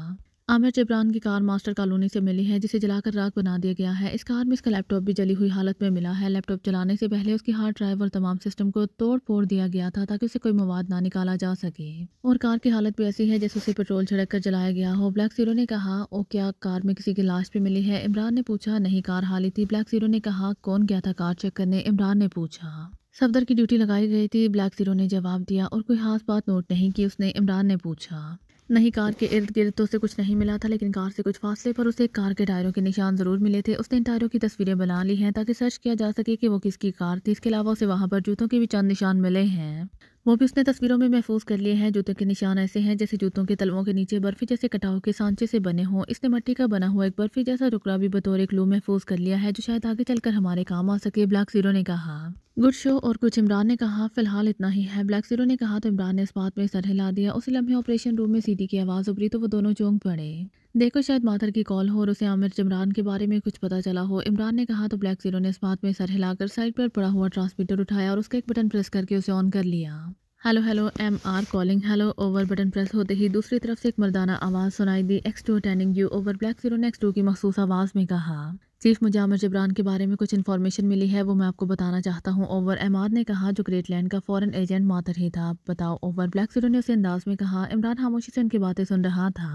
आमिर जबरान की कार मास्टर कॉलोनी से मिली है जिसे जलाकर राख बना दिया गया है इस कार में इसका लैपटॉप भी जली हुई हालत में मिला है लैपटॉप चलाने से पहले उसकी हार्ड ड्राइव और तमाम सिस्टम को तोड़ फोड़ दिया गया था ताकि उसे कोई मवाद ना निकाला जा सके और कार की हालत भी ऐसी है जैसे उसे पेट्रोल छिड़क कर जलाया गया हो ब्लैक जीरो ने कहा ओ क्या कार में किसी की लाश भी मिली है इमरान ने पूछा नहीं कार हाली थी ब्लैक जीरो ने कहा कौन गया था कार चेक करने इमरान ने पूछा सफदर की ड्यूटी लगाई गई थी ब्लैक जीरो ने जवाब दिया और कोई खास बात नोट नहीं की उसने इमरान ने पूछा नहीं कार के इर्द गिर्द तो उसे कुछ नहीं मिला था लेकिन कार से कुछ फासले पर उसे कार के टायरों के निशान ज़रूर मिले थे उसने इन टायरों की तस्वीरें बना ली हैं ताकि सर्च किया जा सके कि वो किसकी कार थी इसके अलावा उसे वहां पर जूतों के भी चंद निशान मिले हैं वो भी उसने तस्वीरों में महफूज कर लिए हैं जूतों के निशान ऐसे हैं जैसे जूतों के तलवों के नीचे बर्फ़ी जैसे कटाव के सांचे से बने हों इसने मट्टी का बना हुआ एक बर्फ़ी जैसा टुकड़ा भी बतौर एक लू महफूज कर लिया है जो शायद आगे चलकर हमारे काम आ सके ब्लैक जीरो ने कहा गुड शो और कुछ इमरान ने कहा फिलहाल इतना ही है ब्लैक जीरो ने कहा तो इमरान ने इस बात में सर हिला दिया उसी लम्हे ऑपरेशन रूम में सीटी की आवाज़ उभरी तो वो दोनों चौंक पड़े देखो शायद माथर की कॉल हो और उसे आमिर जमरान के बारे में कुछ पता चला हो इमरान ने कहा तो ब्लैक जीरो ने इस बात में सर हिलाकर साइड पर पड़ा हुआ ट्रांसमीटर उठाया और उसका एक बटन प्रेस करके उसे ऑन कर लिया hello hello M R calling hello over button press होते ही दूसरी तरफ से एक मर्दाना आवाज़ सुनाई दी X two attending you over black zero ने एक्स टू की मखसूस आवाज़ में कहा चीफ मुझे आमिर जबरान के बारे में कुछ इन्फॉर्मेशन मिली है वो मैं आपको बताना चाहता हूँ ओवर एम आर ने कहा जो ग्रेट लैंड का फॉरन एजेंट माथर ही था बताओ ओवर ब्लैक जीरो ने उसे अंदाज में कहा इमरान खामोशी से उनकी बातें सुन रहा था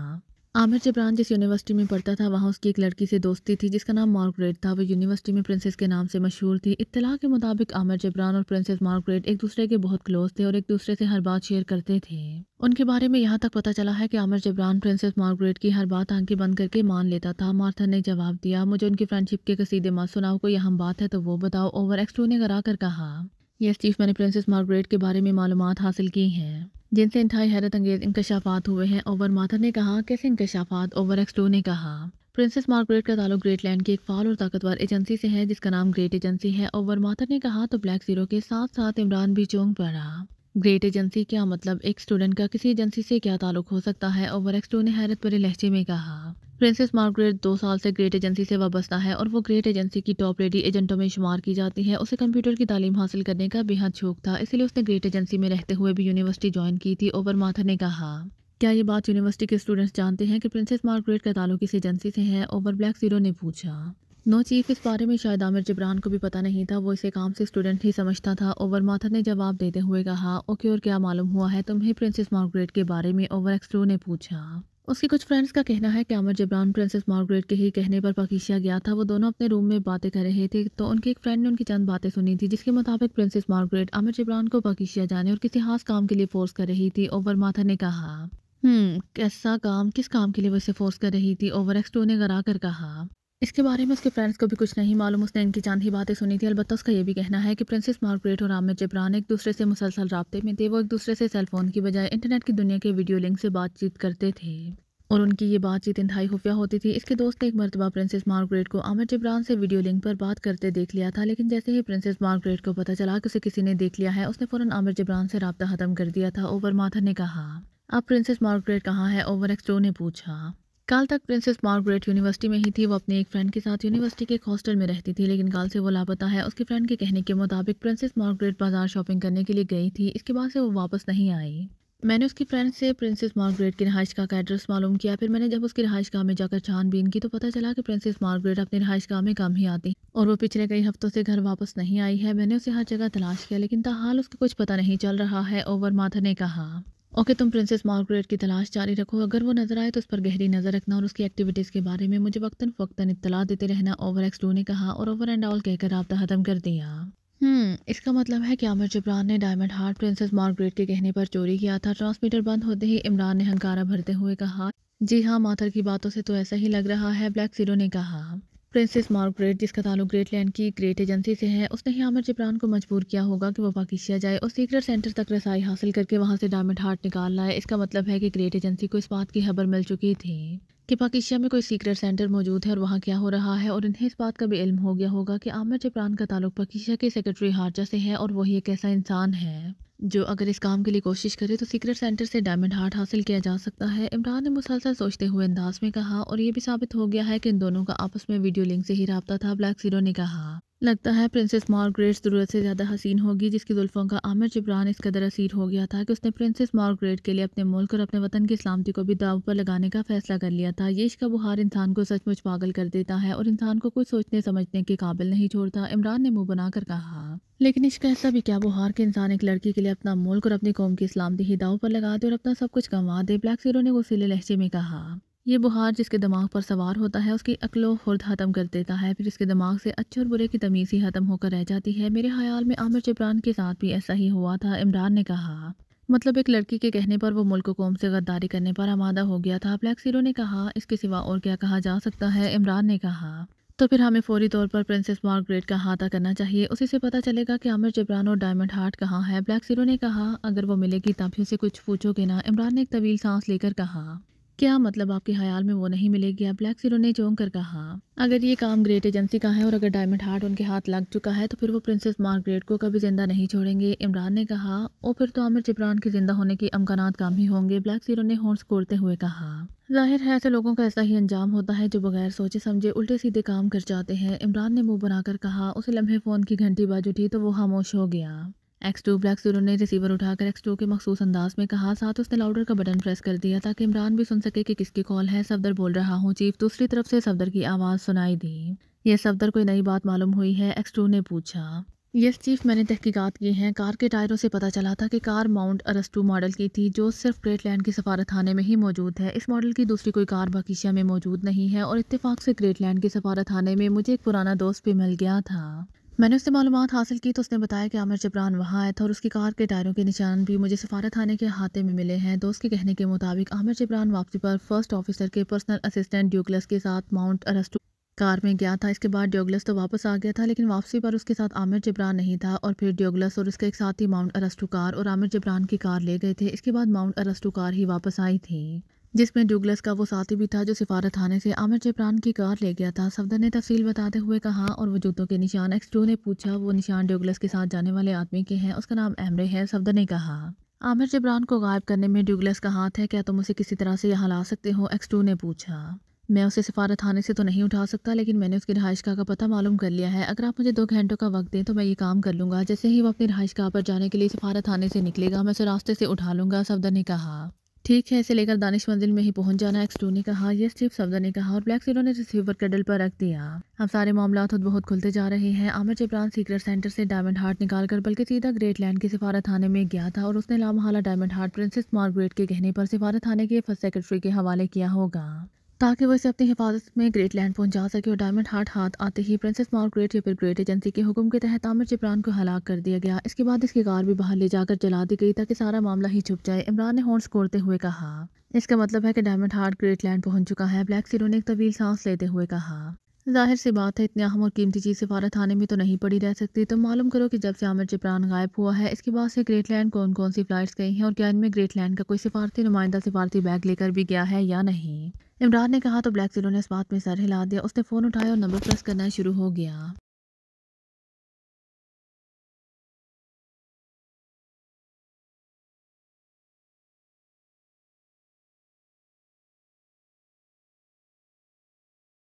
आमिर जबरान जिस यूनिवर्सिटी में पढ़ता था वहाँ उसकी एक लड़की से दोस्ती थी जिसका नाम मार्गरेट था वो यूनिवर्सिटी में प्रिंसेस के नाम से मशहूर थी इतला के मुताबिक आमिर जबरान और प्रिंसेस मार्गरेट एक दूसरे के बहुत क्लोज थे और एक दूसरे से हर बात शेयर करते थे उनके बारे में यहाँ तक पता चला है कि आमिर जबरान प्रिंसेस मार्गरेट की हर बात आंखें बंद करके मान लेता था मार्थन ने जवाब दिया मुझे उनकी फ्रेंडशिप के कसीदे मत सुनाओ कोई अहम बात है तो वो बताओ ओवर एक्सटू ने करा कर कहा ये चीफ मैंने प्रिंसेस मार्गरेट के बारे में मालूम हासिल की हैं जिनसे इंतहाई हैरत अंगेज इंकशाफात हुए हैं ओवर माथर ने कहा कैसे इंकशाफात ओवर एक्सटो ने कहा प्रिंसेस मार्गरेट का ताल्लुक ग्रेट लैंड की एक फाल और ताकतवर एजेंसी से है जिसका नाम ग्रेट एजेंसी है ओवर माथर ने कहा तो ब्लैक जीरो के साथ साथ इमरान भी चौंक पड़ा ग्रेट एजेंसी क्या मतलब एक स्टूडेंट का किसी एजेंसी से क्या ताल्लुक हो सकता है और वरेक्सटो ने हैरत भरे लहजे में कहा प्रिंसेस मार्गरेट दो साल से ग्रेट एजेंसी से वाबस्ता है और वो ग्रेट एजेंसी की टॉप रेडी एजेंटों में शुमार की जाती है उसे कंप्यूटर की तालीम हासिल करने का बेहद शौक था इसलिए उसने ग्रेट एजेंसी में रहते हुए भी यूनिवर्सिटी ज्वाइन की थी ओवर माथर ने कहा क्या ये बात यूनिवर्सिटी के स्टूडेंट्स जानते हैं कि प्रिंसेस मार्गरेट का ताल्लुक किस एजेंसी से है ओवर ब्लैक जीरो ने पूछा नो चीफ इस बारे में शायद आमिर जबरान को भी पता नहीं था वो इसे काम से स्टूडेंट ही समझता था ओवर माथर ने जवाब देते हुए कहा ओके और क्या मालूम हुआ है तुम्हें प्रिंसेस मार्गरेट के बारे में ओवर एक्सट्रू ने पूछा उसके कुछ फ्रेंड्स का कहना है कि आमिर जबरान प्रिंसेस मार्गरेट के ही कहने पर पाकिशिया गया था वो दोनों अपने रूम में बातें कर रहे थे तो उनके एक फ्रेंड ने उनकी चंद बातें सुनी थी जिसके मुताबिक प्रिंसेस मार्गरेट आमिर जबरान को पकीशिया जाने और किसी खास काम के लिए फोर्स कर रही थी ओवर माथर ने कहा हम्म कैसा काम किस काम के लिए वो इसे फोर्स कर रही थी ओवर एक्स टू ने गरा कर कहा इसके बारे में उसके फ्रेंड्स को भी कुछ नहीं मालूम उसने इनकी चांद ही बातें सुनी थी अलबत्त उसका यह भी कहना है कि प्रिंसेस मार्गरेट और आमिर जबरान एक दूसरे से मुसलसल रबते में थे वो एक दूसरे से सेलफोन की बजाय इंटरनेट की दुनिया के वीडियो लिंक से बातचीत करते थे और उनकी ये बातचीत इंतहाई खुफिया होती थी इसके दोस्त ने एक मरतबा प्रिंसेस मार्गरेट को आमिर जबरान से वीडियो लिंक पर बात करते देख लिया था लेकिन जैसे ही प्रिंसेस मार्गरेट को पता चला कि उसे किसी ने देख लिया है उसने फ़ौरन आमिर जबरान से रबता ख़त्म कर दिया था ओवर माथर ने कहा अब प्रिंसेस मार्गरेट कहाँ है ओवर एक्सटो ने पूछा काल तक प्रिंसेस मार्गरेट यूनिवर्सिटी में ही थी वो अपने एक फ्रेंड के साथ यूनिवर्सिटी के एक हॉस्टल में रहती थी लेकिन काल से वो लापता है उसके फ्रेंड के कहने के मुताबिक प्रिंसेस मार्गरेट बाजार शॉपिंग करने के लिए गई थी इसके बाद से वो वापस नहीं आई मैंने उसकी फ्रेंड से प्रिंसेस मार्गरेट की रहाइश का एड्रेस मालूम किया फिर मैंने जब उसकी रहाइश गाह में जाकर छानबीन की तो पता चला कि प्रिंसेस मार्गरेट अपनी रहाइश गाह में कम ही आती और वो पिछले कई हफ्तों से घर वापस नहीं आई है मैंने उसे हर जगह तलाश किया लेकिन तहाल उसका कुछ पता नहीं चल रहा है ओवर माथर ने कहा ओके तुम प्रिंसेस मार्गरेट की तलाश जारी रखो अगर वो नज़र आए तो उस पर गहरी नज़र रखना और उसकी एक्टिविटीज़ के बारे में मुझे वक्ता फ़क्ता इतला देते रहना ओवर एक्स टू ने कहा और ओवर एंड ऑल कहकर रबता ख़त्म कर दिया हम्म, इसका मतलब है कि आमिर जबरान ने डायमंड हार्ट प्रिंसेस मार्गरेट के कहने पर चोरी किया था ट्रांसमीटर बंद होते ही इमरान ने हंकारा भरते हुए कहा जी हाँ माथर की बातों से तो ऐसा ही लग रहा है ब्लैक सीरो ने कहा प्रिंसेस मार्गरेट जिसका ताल्लुक ग्रेट लैंड की ग्रेट एजेंसी से है उसने ह्यामर जबरान को मजबूर किया होगा कि वो पाकिशिया जाए और सीक्रेट सेंटर तक रसाई हासिल करके वहाँ से डायमंड हार्ट निकाल लाए इसका मतलब है कि ग्रेट एजेंसी को इस बात की खबर मिल चुकी थी कि पाकिस्तान में कोई सीक्रेट सेंटर मौजूद है और वहाँ क्या हो रहा है और इन्हें इस बात का भी इल्म हो गया होगा कि आमिर जबरान का ताल्लुक पाकिस्तान के सेक्रेटरी हारजा से है और वही एक ऐसा इंसान है जो अगर इस काम के लिए कोशिश करे तो सीक्रेट सेंटर से डायमंड हार्ट हासिल किया जा सकता है इमरान ने मुसलसल सोचते हुए अंदाज में कहा और यह भी साबित हो गया है कि इन दोनों का आपस में वीडियो लिंक से ही रबता था ब्लैक सीरो ने कहा लगता है प्रिंसेस मार्गरेट ज़रूरत से ज़्यादा हसीन होगी जिसकी जुल्फ़ों का आमिर जबरान इस कदर असीर हो गया था कि उसने प्रिंसेस मार्गरेट के लिए अपने मुल्क और अपने वतन की सलामती को भी दाव पर लगाने का फैसला कर लिया था यश का बुहार इंसान को सचमुच पागल कर देता है और इंसान को कुछ सोचने समझने के काबिल नहीं छोड़ता इमरान ने मुँह बनाकर कहा लेकिन इश्क ऐसा भी क्या बुहार के इंसान एक लड़की के लिए अपना मुल्क और अपनी कौम की सलामती ही दाव पर लगा दे और अपना सब कुछ गंवा दे ब्लैक सीरो ने गुसीले लहजे में कहा ये बुखार जिसके दिमाग पर सवार होता है उसकी अकलो खुर्द ख़त्म कर देता है फिर इसके दिमाग से अच्छे और बुरे की तमीज़ ही ख़त्म होकर रह जाती है मेरे ख्याल में आमिर चिपरान के साथ भी ऐसा ही हुआ था इमरान ने कहा मतलब एक लड़की के कहने पर वो मुल्क कौम से गद्दारी करने पर आमादा हो गया था ब्लैक सीरो ने कहा इसके सिवा और क्या कहा जा सकता है इमरान ने कहा तो फिर हमें फौरी तौर पर प्रिंसेस मार्गरेट का हाथा करना चाहिए उसी से पता चलेगा कि आमिर जबरान और डायमंड हार्ट कहाँ है ब्लैक सीरो ने कहा अगर वो मिलेगी तभी उसे कुछ पूछोगे ना इमरान ने एक तवील सांस लेकर कहा क्या मतलब आपके ख्याल में वो नहीं मिलेगी आप ब्लैक सीरो ने चौंक कर कहा अगर ये काम ग्रेट एजेंसी का है और अगर डायमंड हार्ट उनके हाथ लग चुका है तो फिर वो प्रिंसेस मार्गरेट को कभी जिंदा नहीं छोड़ेंगे इमरान ने कहा और फिर तो आमिर चिपरान के जिंदा होने के अमकान काम ही होंगे ब्लैक सीरो ने हॉर्स कोड़ते हुए कहा जाहिर है ऐसे लोगों का ऐसा ही अंजाम होता है जो बगैर सोचे समझे उल्टे सीधे काम कर जाते हैं इमरान ने मुंह बनाकर कहा उसे लम्हे फ़ोन की घंटी बाज उठी तो वो खामोश हो गया एक्स टू ब्लैक सूरन ने रिसीवर उठाकर एक्स टू के मखसूस अंदाज में कहा साथ उसने लाउडर का बटन प्रेस कर दिया ताकि इमरान भी सुन सके कि किसकी कॉल है सफदर बोल रहा हूँ चीफ दूसरी तरफ से सफदर की आवाज़ सुनाई दी यह सफदर कोई नई बात मालूम हुई है एक्स टू ने पूछा यस चीफ मैंने तहकीकत की है कार के टायरों से पता चला था कि कार माउंट अरस्टू मॉडल की थी जो सिर्फ ग्रेटलैंड की सफारत खाने में ही मौजूद है इस मॉडल की दूसरी कोई कार बाकीशिया में मौजूद नहीं है और इत्तेफाक से ग्रेटलैंड की सफारत खाने में मुझे एक पुराना दोस्त भी मिल गया था मैंने उससे मालूम हासिल की तो उसने बताया कि आमिर जबरान वहाँ आया था और उसकी कार के टायरों के निशान भी मुझे सफारत थाने के हाथे में मिले हैं दोस्त के कहने के मुताबिक आमिर जबरान वापसी पर फर्स्ट ऑफिसर के पर्सनल असिस्टेंट ड्यूगलस के साथ माउंट अरेस्टू कार में गया था इसके बाद ड्योगलस तो वापस आ गया था लेकिन वापसी पर उसके साथ आमिर जबरान नहीं था और फिर ड्योगलस और उसके एक साथ ही माउंट अरेस्टू कार और आमिर जबरान की कार ले गए थे इसके बाद माउंट अरेस्टू कार ही वापस आई थी जिसमें डुगलस का वो साथी भी था जो सिफारत थाने से आमिर जबरान की कार ले गया था सफदर ने तफसील बताते हुए कहा और वो जूतों के निशान एक्स ने पूछा वो निशान डुगलस के साथ जाने वाले आदमी के हैं उसका नाम एमरे है सफदर ने कहा आमिर जबरान को गायब करने में डुगलस का हाथ है क्या तुम उसे किसी तरह से यहाँ ला सकते हो एक्स ने पूछा मैं उसे सिफारत थाने से तो नहीं उठा सकता लेकिन मैंने उसकी रहाइश का पता मालूम कर लिया है अगर आप मुझे दो घंटों का वक्त दें तो मैं ये काम कर लूँगा जैसे ही वो अपनी रहायश पर जाने के लिए सिफारत थाने से निकलेगा मैं उसे रास्ते से उठा लूँगा सफदर ने कहा ठीक है इसे लेकर दानिश मंजिल में ही पहुंच जाना एक्सटू ने कहा यह चीफ सफदर ने कहा और ब्लैक सीरो ने रिसीवर कडल पर रख दिया अब सारे मामला खुद बहुत खुलते जा रहे हैं आमिर चिपरान सीक्रेट सेंटर से डायमंड हार्ट निकाल कर बल्कि सीधा ग्रेट लैंड के सिफारत थाने में गया था और उसने लामहला डायमंड हार्ट प्रिंसेस मार्गरेट के कहने पर सिफारत थाने के फर्स्ट सेक्रेटरी के हवाले किया होगा ताकि वो इसे अपनी हिफाजत में ग्रेट लैंड पहुंचा सके और डायमंड हार्ट हाथ आते ही प्रिंसेस मार्ग्रेट या फिर ग्रेट एजेंसी के हुक्म के तहत आमिर जिब्रान को हलाक कर दिया गया इसके बाद इसकी कार भी बाहर ले जाकर जला दी गई ताकि सारा मामला ही छुप जाए इमरान ने हॉर्न कोरते हुए कहा इसका मतलब है कि डायमंड हार्ट ग्रेट लैंड पहुंच चुका है ब्लैक सीरो ने एक तवील सांस लेते हुए कहा जाहिर सी बात है इतनी अहम और कीमती चीज़ सिफारत थाने में तो नहीं पड़ी रह सकती तो मालूम करो कि जब से आमिर जिब्रान गायब हुआ है इसके बाद से ग्रेट लैंड कौन कौन सी फ्लाइट्स गई हैं और क्या इनमें ग्रेट लैंड का कोई सिफारती नुमाइंदा सिफारती बैग लेकर भी गया है या नहीं इमरान ने कहा तो ब्लैक ज़ीरो ने इस बात में सर हिला दिया उसने फ़ोन उठाया और नंबर प्रेस करना शुरू हो गया